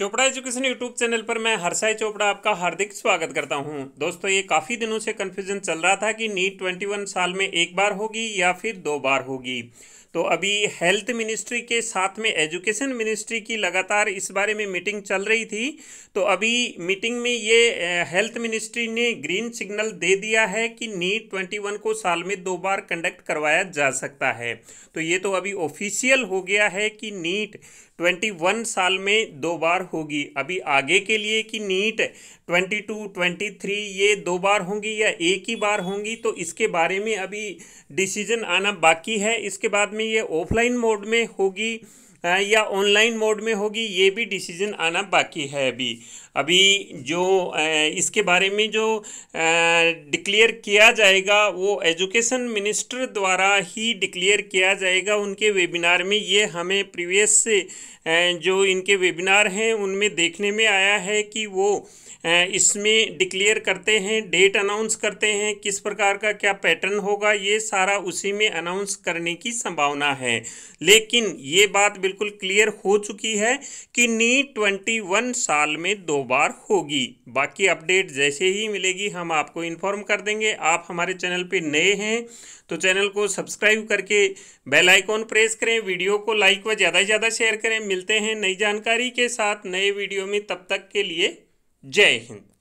Chopra education YouTube channel पर मैं हर्षाई चोपड़ा आपका हार्दिक स्वागत करता हूं दोस्तों ये काफ़ी दिनों से कन्फ्यूजन चल रहा था कि नीट 21 साल में एक बार होगी या फिर दो बार होगी तो अभी हेल्थ मिनिस्ट्री के साथ में एजुकेशन मिनिस्ट्री की लगातार इस बारे में मीटिंग चल रही थी तो अभी मीटिंग में ये हेल्थ मिनिस्ट्री ने ग्रीन सिग्नल दे दिया है कि नीट वन को साल में दो बार कंडक्ट करवाया जा सकता है तो ये तो अभी ऑफिशियल हो गया है कि नीट 21 साल में दो बार होगी अभी आगे के लिए कि NEET twenty two twenty three ये दो बार होंगी या एक ही बार होंगी तो इसके बारे में अभी डिसीजन आना बाकी है इसके बाद में ये ऑफलाइन मोड में होगी हाँ, या ऑनलाइन मोड में होगी ये भी डिसीज़न आना बाकी है अभी अभी जो इसके बारे में जो डिक्लेयर किया जाएगा वो एजुकेशन मिनिस्टर द्वारा ही डिक्लेयर किया जाएगा उनके वेबिनार में ये हमें प्रीवियस से जो इनके वेबिनार हैं उनमें देखने में आया है कि वो इसमें डिक्लेयर करते हैं डेट अनाउंस करते हैं किस प्रकार का क्या पैटर्न होगा ये सारा उसी में अनाउंस करने की संभावना है लेकिन ये बात बिल्कुल क्लियर हो चुकी है कि नी ट्वेंटी वन साल में दो बार होगी बाकी अपडेट जैसे ही मिलेगी हम आपको इन्फॉर्म कर देंगे आप हमारे चैनल पे नए हैं तो चैनल को सब्सक्राइब करके बेल आइकॉन प्रेस करें वीडियो को लाइक व ज़्यादा से ज़्यादा शेयर करें मिलते हैं नई जानकारी के साथ नए वीडियो में तब तक के लिए जय हिंद